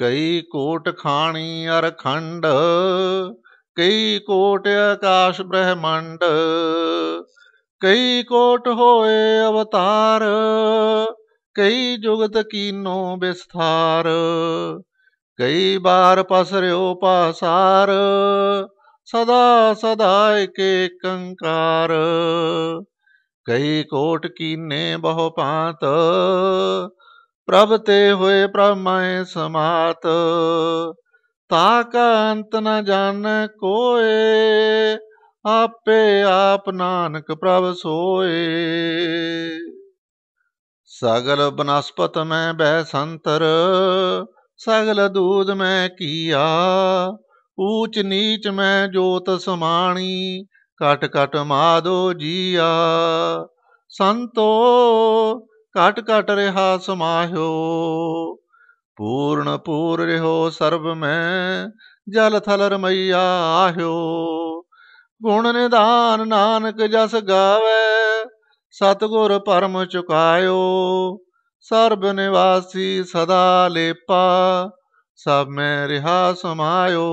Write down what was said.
ਕਈ ਕੋਟ ਖਾਣੀ ਅਰਖੰਡ ਕਈ ਕੋਟ ਆਕਾਸ਼ ਬ੍ਰਹਮੰਡ ਕਈ ਕੋਟ ਹੋਏ ਅਵਤਾਰ ਕਈ ਜੁਗਤ ਕੀਨੋ ਵਿਸਥਾਰ ਕਈ ਬਾਰ ਪਸਰਿਓ ਪਾਸਾਰ ਸਦਾ ਸਦਾ ਏਕ ਕੰਕਾਰ ਕਈ ਕੋਟ ਕੀਨੇ ਬਹੁ ਪਾਤ ਪ੍ਰਭ ਤੇ ਹੋਏ ਪ੍ਰਮੈ ਸਮਾਤ ਤਾ ਕਾ ਅੰਤ ਨ ਜਾਣ ਕੋਏ ਆਪੇ ਆਪ ਨਾਨਕ ਪ੍ਰਭ ਸੋਏ ਸਗਲ ਬਨਸਪਤ ਮੈਂ ਬਹਿ ਸੰਤਰ ਸਗਲ ਦੂਧ ਮੈਂ ਕੀਆ ਊਚ ਨੀਚ ਮੈਂ ਜੋਤ ਸਮਾਣੀ ਕਟ ਕਟ ਮਾਦੋ ਜੀਆ ਸੰਤੋ ਘਟ ਘਟ ਰਹਾ ਸਮਾਹਿਓ ਪੂਰਨ ਪੂਰ ਰਿਹੋ ਸਰਬ ਮੈਂ ਜਲ ਥਲ ਰਮਈਆ ਆਹਿਓ ਗੁਣ ਨਿਧਾਨ ਨਾਨਕ ਜਸ ਗਾਵੇ ਸਤਗੁਰ ਪਰਮ ਚੁਕਾਇਓ ਸਰਬ ਨਿਵਾਸੀ ਸਦਾ ਲੇਪਾ ਸਭ ਮੈਂ ਰਿਹਾ ਸਮਾਇਓ